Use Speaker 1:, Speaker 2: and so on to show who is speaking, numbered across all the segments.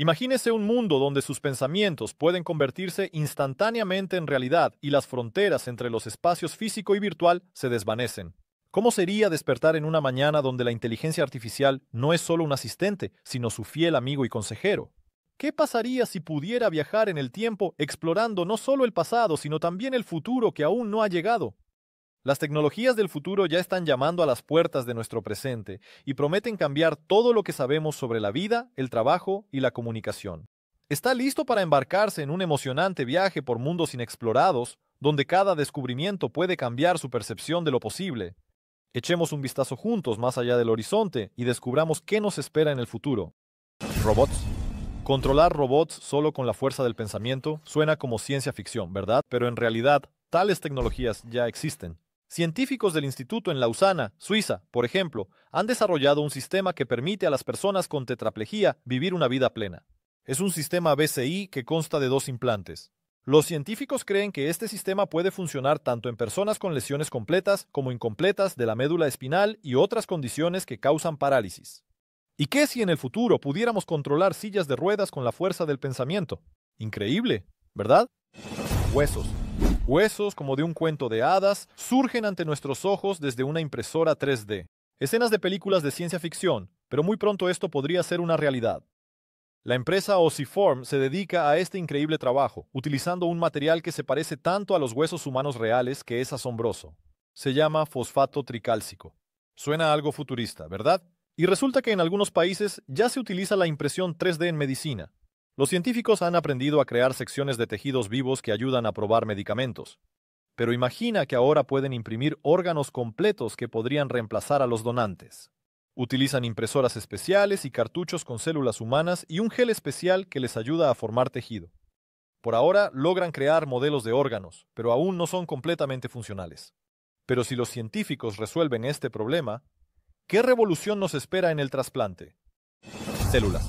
Speaker 1: Imagínese un mundo donde sus pensamientos pueden convertirse instantáneamente en realidad y las fronteras entre los espacios físico y virtual se desvanecen. ¿Cómo sería despertar en una mañana donde la inteligencia artificial no es solo un asistente, sino su fiel amigo y consejero? ¿Qué pasaría si pudiera viajar en el tiempo explorando no solo el pasado, sino también el futuro que aún no ha llegado? Las tecnologías del futuro ya están llamando a las puertas de nuestro presente y prometen cambiar todo lo que sabemos sobre la vida, el trabajo y la comunicación. ¿Está listo para embarcarse en un emocionante viaje por mundos inexplorados, donde cada descubrimiento puede cambiar su percepción de lo posible? Echemos un vistazo juntos más allá del horizonte y descubramos qué nos espera en el futuro. Robots. Controlar robots solo con la fuerza del pensamiento suena como ciencia ficción, ¿verdad? Pero en realidad, tales tecnologías ya existen. Científicos del instituto en Lausana, Suiza, por ejemplo, han desarrollado un sistema que permite a las personas con tetraplejía vivir una vida plena. Es un sistema BCI que consta de dos implantes. Los científicos creen que este sistema puede funcionar tanto en personas con lesiones completas como incompletas de la médula espinal y otras condiciones que causan parálisis. ¿Y qué si en el futuro pudiéramos controlar sillas de ruedas con la fuerza del pensamiento? Increíble, ¿verdad? Huesos, Huesos, como de un cuento de hadas, surgen ante nuestros ojos desde una impresora 3D. Escenas de películas de ciencia ficción, pero muy pronto esto podría ser una realidad. La empresa Osiform se dedica a este increíble trabajo, utilizando un material que se parece tanto a los huesos humanos reales que es asombroso. Se llama fosfato tricálcico. Suena algo futurista, ¿verdad? Y resulta que en algunos países ya se utiliza la impresión 3D en medicina. Los científicos han aprendido a crear secciones de tejidos vivos que ayudan a probar medicamentos. Pero imagina que ahora pueden imprimir órganos completos que podrían reemplazar a los donantes. Utilizan impresoras especiales y cartuchos con células humanas y un gel especial que les ayuda a formar tejido. Por ahora logran crear modelos de órganos, pero aún no son completamente funcionales. Pero si los científicos resuelven este problema, ¿qué revolución nos espera en el trasplante? Células.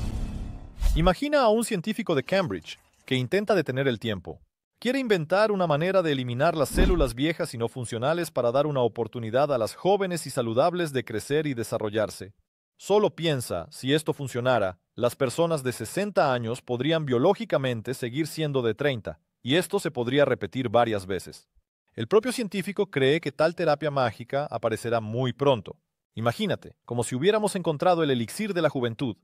Speaker 1: Imagina a un científico de Cambridge que intenta detener el tiempo. Quiere inventar una manera de eliminar las células viejas y no funcionales para dar una oportunidad a las jóvenes y saludables de crecer y desarrollarse. Solo piensa, si esto funcionara, las personas de 60 años podrían biológicamente seguir siendo de 30, y esto se podría repetir varias veces. El propio científico cree que tal terapia mágica aparecerá muy pronto. Imagínate, como si hubiéramos encontrado el elixir de la juventud,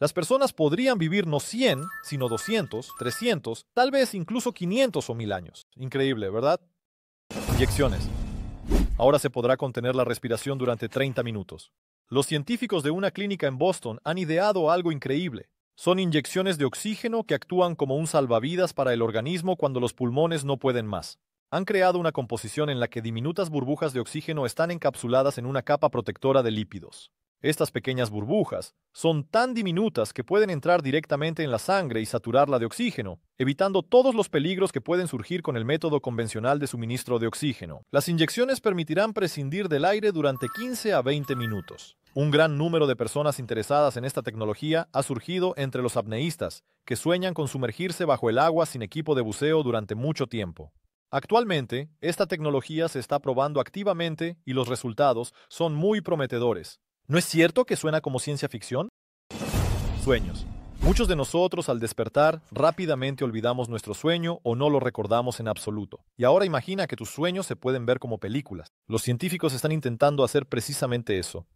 Speaker 1: las personas podrían vivir no 100, sino 200, 300, tal vez incluso 500 o 1000 años. Increíble, ¿verdad? Inyecciones. Ahora se podrá contener la respiración durante 30 minutos. Los científicos de una clínica en Boston han ideado algo increíble. Son inyecciones de oxígeno que actúan como un salvavidas para el organismo cuando los pulmones no pueden más. Han creado una composición en la que diminutas burbujas de oxígeno están encapsuladas en una capa protectora de lípidos. Estas pequeñas burbujas son tan diminutas que pueden entrar directamente en la sangre y saturarla de oxígeno, evitando todos los peligros que pueden surgir con el método convencional de suministro de oxígeno. Las inyecciones permitirán prescindir del aire durante 15 a 20 minutos. Un gran número de personas interesadas en esta tecnología ha surgido entre los apneístas, que sueñan con sumergirse bajo el agua sin equipo de buceo durante mucho tiempo. Actualmente, esta tecnología se está probando activamente y los resultados son muy prometedores. ¿No es cierto que suena como ciencia ficción? Sueños. Muchos de nosotros al despertar rápidamente olvidamos nuestro sueño o no lo recordamos en absoluto. Y ahora imagina que tus sueños se pueden ver como películas. Los científicos están intentando hacer precisamente eso.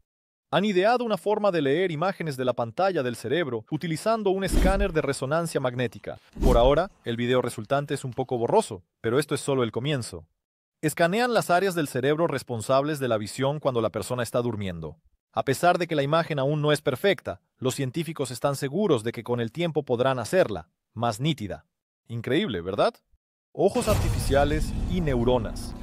Speaker 1: Han ideado una forma de leer imágenes de la pantalla del cerebro utilizando un escáner de resonancia magnética. Por ahora, el video resultante es un poco borroso, pero esto es solo el comienzo. Escanean las áreas del cerebro responsables de la visión cuando la persona está durmiendo. A pesar de que la imagen aún no es perfecta, los científicos están seguros de que con el tiempo podrán hacerla, más nítida. Increíble, ¿verdad? Ojos artificiales y neuronas.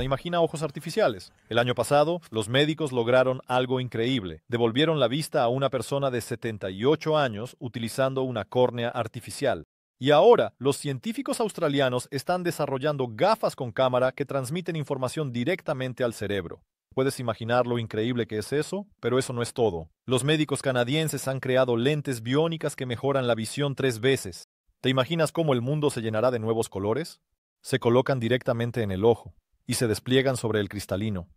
Speaker 1: Imagina ojos artificiales. El año pasado, los médicos lograron algo increíble. Devolvieron la vista a una persona de 78 años utilizando una córnea artificial. Y ahora, los científicos australianos están desarrollando gafas con cámara que transmiten información directamente al cerebro. Puedes imaginar lo increíble que es eso, pero eso no es todo. Los médicos canadienses han creado lentes biónicas que mejoran la visión tres veces. ¿Te imaginas cómo el mundo se llenará de nuevos colores? Se colocan directamente en el ojo y se despliegan sobre el cristalino.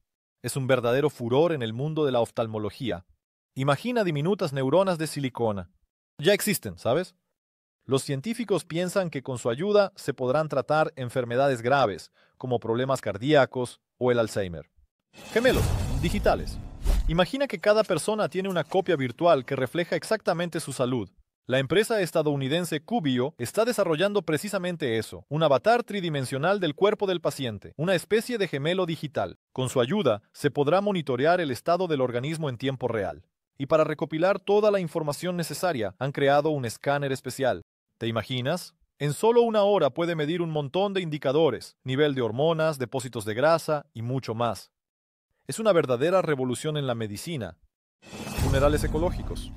Speaker 1: Es un verdadero furor en el mundo de la oftalmología. Imagina diminutas neuronas de silicona. Ya existen, ¿sabes? Los científicos piensan que con su ayuda se podrán tratar enfermedades graves, como problemas cardíacos o el Alzheimer. Gemelos, digitales. Imagina que cada persona tiene una copia virtual que refleja exactamente su salud. La empresa estadounidense Cubio está desarrollando precisamente eso, un avatar tridimensional del cuerpo del paciente, una especie de gemelo digital. Con su ayuda, se podrá monitorear el estado del organismo en tiempo real. Y para recopilar toda la información necesaria, han creado un escáner especial. ¿Te imaginas? En solo una hora puede medir un montón de indicadores, nivel de hormonas, depósitos de grasa y mucho más es una verdadera revolución en la medicina. Funerales ecológicos.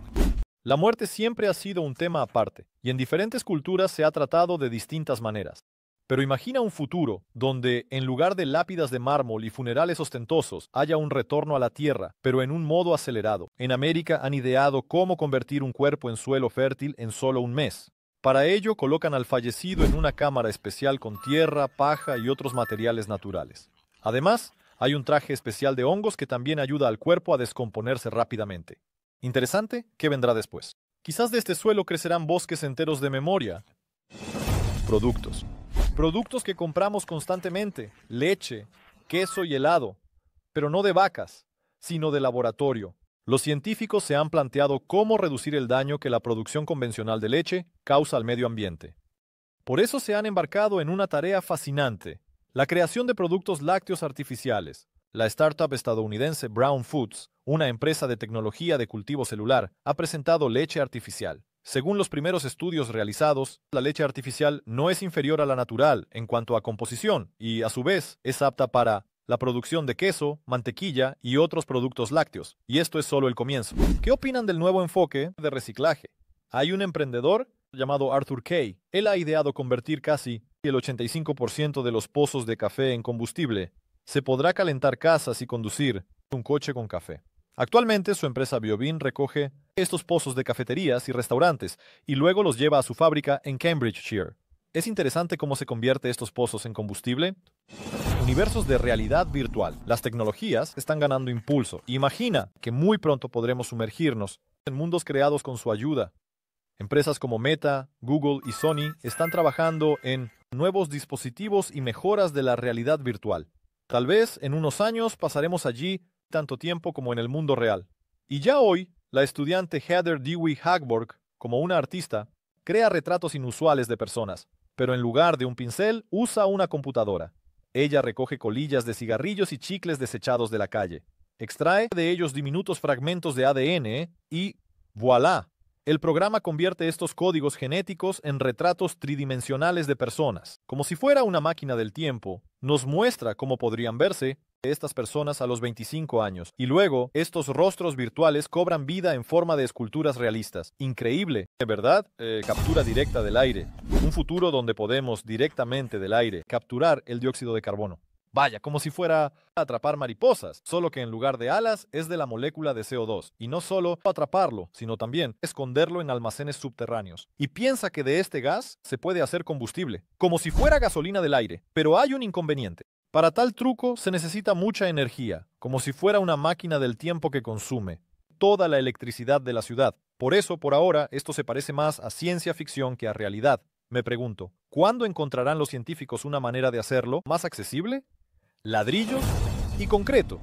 Speaker 1: La muerte siempre ha sido un tema aparte, y en diferentes culturas se ha tratado de distintas maneras. Pero imagina un futuro donde, en lugar de lápidas de mármol y funerales ostentosos, haya un retorno a la tierra, pero en un modo acelerado. En América han ideado cómo convertir un cuerpo en suelo fértil en solo un mes. Para ello colocan al fallecido en una cámara especial con tierra, paja y otros materiales naturales. Además, hay un traje especial de hongos que también ayuda al cuerpo a descomponerse rápidamente. Interesante, ¿qué vendrá después? Quizás de este suelo crecerán bosques enteros de memoria. Productos. Productos que compramos constantemente, leche, queso y helado, pero no de vacas, sino de laboratorio. Los científicos se han planteado cómo reducir el daño que la producción convencional de leche causa al medio ambiente. Por eso se han embarcado en una tarea fascinante, la creación de productos lácteos artificiales. La startup estadounidense Brown Foods, una empresa de tecnología de cultivo celular, ha presentado leche artificial. Según los primeros estudios realizados, la leche artificial no es inferior a la natural en cuanto a composición y, a su vez, es apta para la producción de queso, mantequilla y otros productos lácteos. Y esto es solo el comienzo. ¿Qué opinan del nuevo enfoque de reciclaje? Hay un emprendedor llamado Arthur Kay. Él ha ideado convertir casi y el 85% de los pozos de café en combustible, se podrá calentar casas y conducir un coche con café. Actualmente su empresa Biobin recoge estos pozos de cafeterías y restaurantes y luego los lleva a su fábrica en Cambridgeshire. Es interesante cómo se convierte estos pozos en combustible. Universos de realidad virtual. Las tecnologías están ganando impulso. Imagina que muy pronto podremos sumergirnos en mundos creados con su ayuda. Empresas como Meta, Google y Sony están trabajando en nuevos dispositivos y mejoras de la realidad virtual. Tal vez en unos años pasaremos allí tanto tiempo como en el mundo real. Y ya hoy, la estudiante Heather Dewey Hagborg, como una artista, crea retratos inusuales de personas, pero en lugar de un pincel usa una computadora. Ella recoge colillas de cigarrillos y chicles desechados de la calle, extrae de ellos diminutos fragmentos de ADN y ¡voilà! El programa convierte estos códigos genéticos en retratos tridimensionales de personas. Como si fuera una máquina del tiempo, nos muestra cómo podrían verse estas personas a los 25 años, y luego estos rostros virtuales cobran vida en forma de esculturas realistas. Increíble, de verdad, eh, captura directa del aire. Un futuro donde podemos directamente del aire capturar el dióxido de carbono. Vaya, como si fuera atrapar mariposas, solo que en lugar de alas es de la molécula de CO2, y no solo atraparlo, sino también esconderlo en almacenes subterráneos. Y piensa que de este gas se puede hacer combustible, como si fuera gasolina del aire, pero hay un inconveniente. Para tal truco se necesita mucha energía, como si fuera una máquina del tiempo que consume toda la electricidad de la ciudad. Por eso, por ahora, esto se parece más a ciencia ficción que a realidad. Me pregunto, ¿cuándo encontrarán los científicos una manera de hacerlo más accesible? ladrillos y concreto.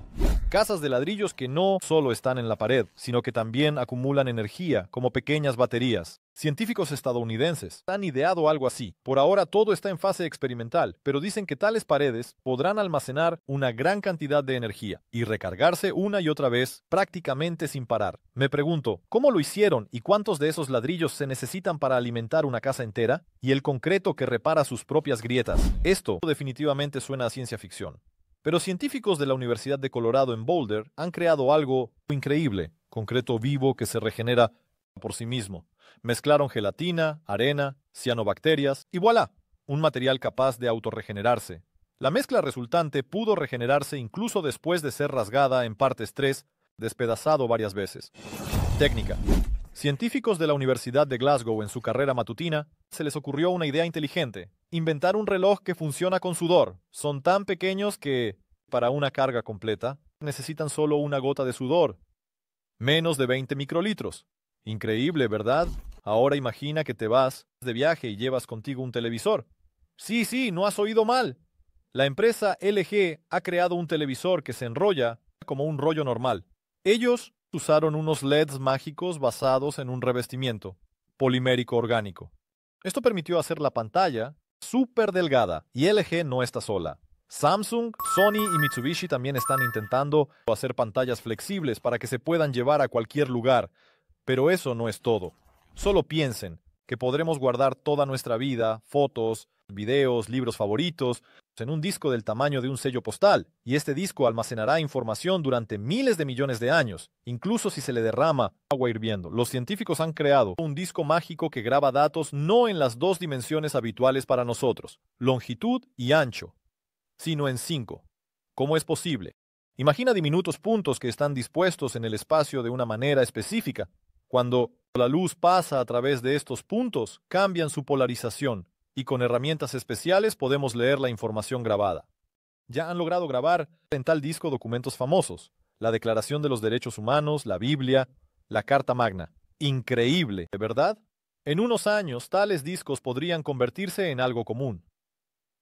Speaker 1: Casas de ladrillos que no solo están en la pared, sino que también acumulan energía, como pequeñas baterías. Científicos estadounidenses han ideado algo así. Por ahora todo está en fase experimental, pero dicen que tales paredes podrán almacenar una gran cantidad de energía y recargarse una y otra vez prácticamente sin parar. Me pregunto, ¿cómo lo hicieron y cuántos de esos ladrillos se necesitan para alimentar una casa entera? Y el concreto que repara sus propias grietas. Esto definitivamente suena a ciencia ficción. Pero científicos de la Universidad de Colorado en Boulder han creado algo increíble, concreto vivo que se regenera por sí mismo. Mezclaron gelatina, arena, cianobacterias y voilà, un material capaz de autorregenerarse. La mezcla resultante pudo regenerarse incluso después de ser rasgada en partes 3, despedazado varias veces. Técnica. Científicos de la Universidad de Glasgow en su carrera matutina se les ocurrió una idea inteligente, inventar un reloj que funciona con sudor. Son tan pequeños que, para una carga completa, necesitan solo una gota de sudor, menos de 20 microlitros. Increíble, ¿verdad? Ahora imagina que te vas de viaje y llevas contigo un televisor. Sí, sí, no has oído mal. La empresa LG ha creado un televisor que se enrolla como un rollo normal. Ellos usaron unos LEDs mágicos basados en un revestimiento polimérico orgánico. Esto permitió hacer la pantalla súper delgada y LG no está sola. Samsung, Sony y Mitsubishi también están intentando hacer pantallas flexibles para que se puedan llevar a cualquier lugar, pero eso no es todo. Solo piensen que podremos guardar toda nuestra vida, fotos, videos, libros favoritos, pues en un disco del tamaño de un sello postal, y este disco almacenará información durante miles de millones de años, incluso si se le derrama agua hirviendo. Los científicos han creado un disco mágico que graba datos no en las dos dimensiones habituales para nosotros, longitud y ancho, sino en cinco. ¿Cómo es posible? Imagina diminutos puntos que están dispuestos en el espacio de una manera específica. Cuando la luz pasa a través de estos puntos, cambian su polarización, y con herramientas especiales podemos leer la información grabada. Ya han logrado grabar en tal disco documentos famosos, la Declaración de los Derechos Humanos, la Biblia, la Carta Magna. Increíble, ¿de ¿verdad? En unos años, tales discos podrían convertirse en algo común.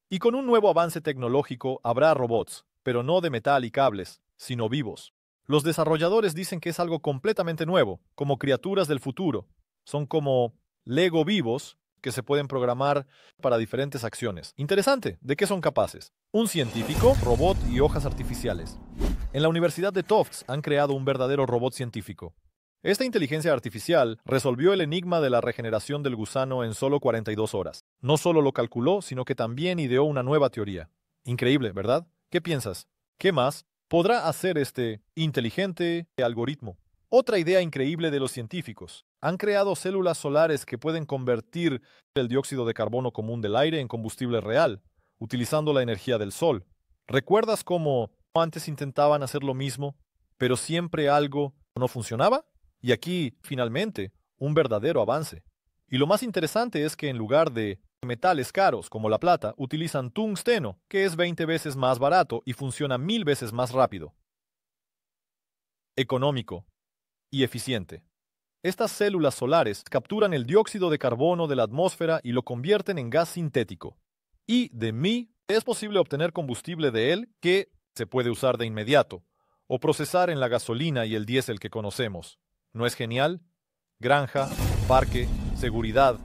Speaker 1: Y con un nuevo avance tecnológico habrá robots, pero no de metal y cables, sino vivos. Los desarrolladores dicen que es algo completamente nuevo, como criaturas del futuro. Son como Lego vivos, que se pueden programar para diferentes acciones. Interesante, ¿de qué son capaces? Un científico, robot y hojas artificiales. En la Universidad de Tufts han creado un verdadero robot científico. Esta inteligencia artificial resolvió el enigma de la regeneración del gusano en solo 42 horas. No solo lo calculó, sino que también ideó una nueva teoría. Increíble, ¿verdad? ¿Qué piensas? ¿Qué más podrá hacer este inteligente algoritmo? Otra idea increíble de los científicos han creado células solares que pueden convertir el dióxido de carbono común del aire en combustible real, utilizando la energía del sol. ¿Recuerdas cómo antes intentaban hacer lo mismo, pero siempre algo no funcionaba? Y aquí, finalmente, un verdadero avance. Y lo más interesante es que en lugar de metales caros como la plata, utilizan tungsteno, que es 20 veces más barato y funciona mil veces más rápido. Económico y eficiente. Estas células solares capturan el dióxido de carbono de la atmósfera y lo convierten en gas sintético. Y de mí es posible obtener combustible de él que se puede usar de inmediato, o procesar en la gasolina y el diésel que conocemos. ¿No es genial? Granja, parque, seguridad,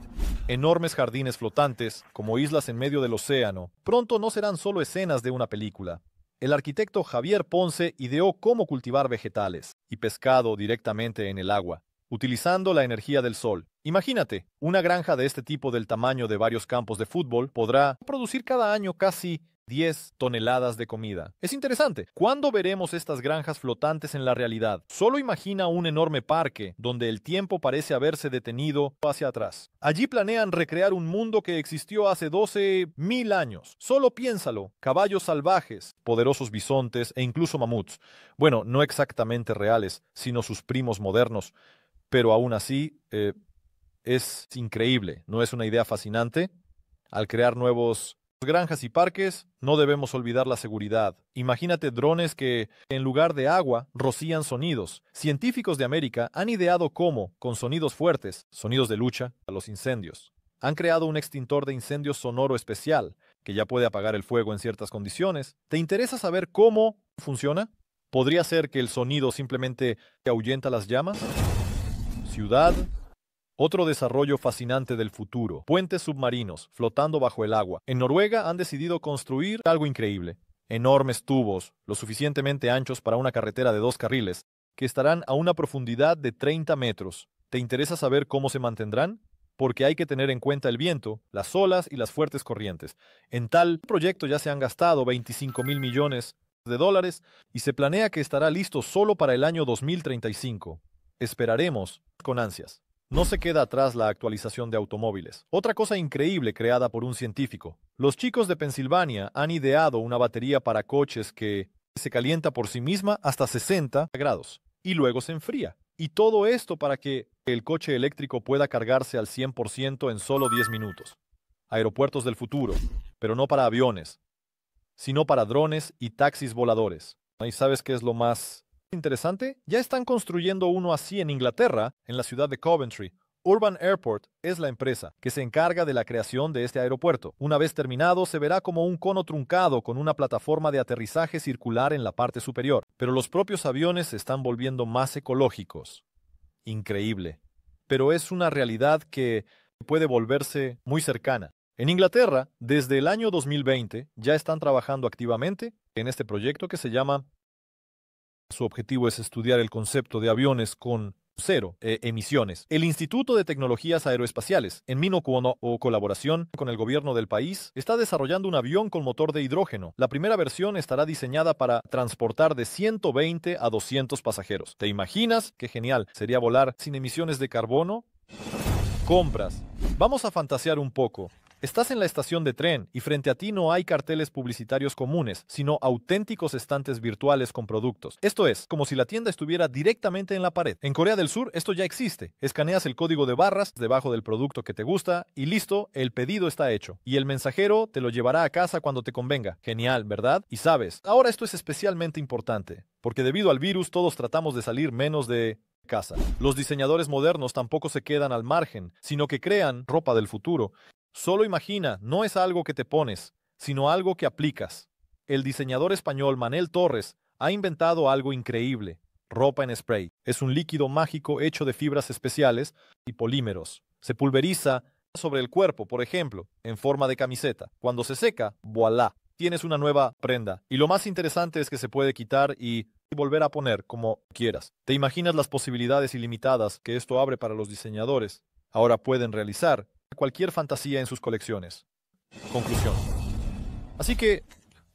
Speaker 1: enormes jardines flotantes, como islas en medio del océano, pronto no serán solo escenas de una película. El arquitecto Javier Ponce ideó cómo cultivar vegetales y pescado directamente en el agua, utilizando la energía del sol. Imagínate, una granja de este tipo del tamaño de varios campos de fútbol podrá producir cada año casi 10 toneladas de comida. Es interesante, ¿cuándo veremos estas granjas flotantes en la realidad? Solo imagina un enorme parque donde el tiempo parece haberse detenido hacia atrás. Allí planean recrear un mundo que existió hace 12.000 años. Solo piénsalo, caballos salvajes, poderosos bisontes e incluso mamuts. Bueno, no exactamente reales, sino sus primos modernos pero aún así eh, es increíble, no es una idea fascinante. Al crear nuevos granjas y parques, no debemos olvidar la seguridad. Imagínate drones que, en lugar de agua, rocían sonidos. Científicos de América han ideado cómo, con sonidos fuertes, sonidos de lucha, a los incendios. Han creado un extintor de incendios sonoro especial, que ya puede apagar el fuego en ciertas condiciones. ¿Te interesa saber cómo funciona? ¿Podría ser que el sonido simplemente ahuyenta las llamas? Ciudad. Otro desarrollo fascinante del futuro, puentes submarinos flotando bajo el agua. En Noruega han decidido construir algo increíble, enormes tubos, lo suficientemente anchos para una carretera de dos carriles, que estarán a una profundidad de 30 metros. ¿Te interesa saber cómo se mantendrán? Porque hay que tener en cuenta el viento, las olas y las fuertes corrientes. En tal proyecto ya se han gastado 25 mil millones de dólares y se planea que estará listo solo para el año 2035. Esperaremos con ansias. No se queda atrás la actualización de automóviles. Otra cosa increíble creada por un científico. Los chicos de Pensilvania han ideado una batería para coches que se calienta por sí misma hasta 60 grados y luego se enfría. Y todo esto para que el coche eléctrico pueda cargarse al 100% en solo 10 minutos. Aeropuertos del futuro, pero no para aviones, sino para drones y taxis voladores. ¿Y sabes qué es lo más interesante, ya están construyendo uno así en Inglaterra, en la ciudad de Coventry. Urban Airport es la empresa que se encarga de la creación de este aeropuerto. Una vez terminado, se verá como un cono truncado con una plataforma de aterrizaje circular en la parte superior, pero los propios aviones se están volviendo más ecológicos. Increíble. Pero es una realidad que puede volverse muy cercana. En Inglaterra, desde el año 2020, ya están trabajando activamente en este proyecto que se llama su objetivo es estudiar el concepto de aviones con cero eh, emisiones. El Instituto de Tecnologías Aeroespaciales, en Mino o colaboración con el gobierno del país, está desarrollando un avión con motor de hidrógeno. La primera versión estará diseñada para transportar de 120 a 200 pasajeros. ¿Te imaginas? ¡Qué genial! ¿Sería volar sin emisiones de carbono? Compras. Vamos a fantasear un poco. Estás en la estación de tren y frente a ti no hay carteles publicitarios comunes, sino auténticos estantes virtuales con productos. Esto es, como si la tienda estuviera directamente en la pared. En Corea del Sur esto ya existe. Escaneas el código de barras debajo del producto que te gusta y listo, el pedido está hecho. Y el mensajero te lo llevará a casa cuando te convenga. Genial, ¿verdad? Y sabes, ahora esto es especialmente importante, porque debido al virus todos tratamos de salir menos de casa. Los diseñadores modernos tampoco se quedan al margen, sino que crean ropa del futuro. Solo imagina, no es algo que te pones, sino algo que aplicas. El diseñador español Manel Torres ha inventado algo increíble, ropa en spray. Es un líquido mágico hecho de fibras especiales y polímeros. Se pulveriza sobre el cuerpo, por ejemplo, en forma de camiseta. Cuando se seca, voilà, tienes una nueva prenda. Y lo más interesante es que se puede quitar y volver a poner como quieras. ¿Te imaginas las posibilidades ilimitadas que esto abre para los diseñadores? Ahora pueden realizar cualquier fantasía en sus colecciones. Conclusión. Así que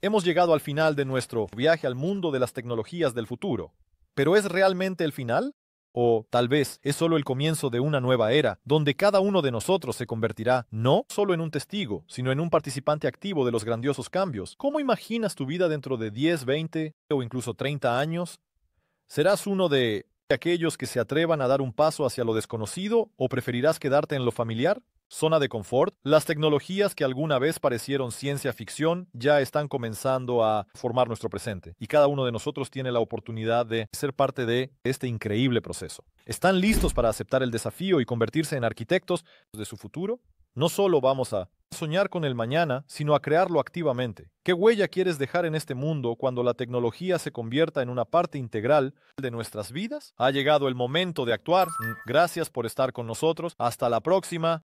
Speaker 1: hemos llegado al final de nuestro viaje al mundo de las tecnologías del futuro. ¿Pero es realmente el final? ¿O tal vez es solo el comienzo de una nueva era, donde cada uno de nosotros se convertirá no solo en un testigo, sino en un participante activo de los grandiosos cambios? ¿Cómo imaginas tu vida dentro de 10, 20 o incluso 30 años? ¿Serás uno de aquellos que se atrevan a dar un paso hacia lo desconocido o preferirás quedarte en lo familiar? Zona de confort, las tecnologías que alguna vez parecieron ciencia ficción ya están comenzando a formar nuestro presente y cada uno de nosotros tiene la oportunidad de ser parte de este increíble proceso. ¿Están listos para aceptar el desafío y convertirse en arquitectos de su futuro? No solo vamos a soñar con el mañana, sino a crearlo activamente. ¿Qué huella quieres dejar en este mundo cuando la tecnología se convierta en una parte integral de nuestras vidas? Ha llegado el momento de actuar. Gracias por estar con nosotros. Hasta la próxima.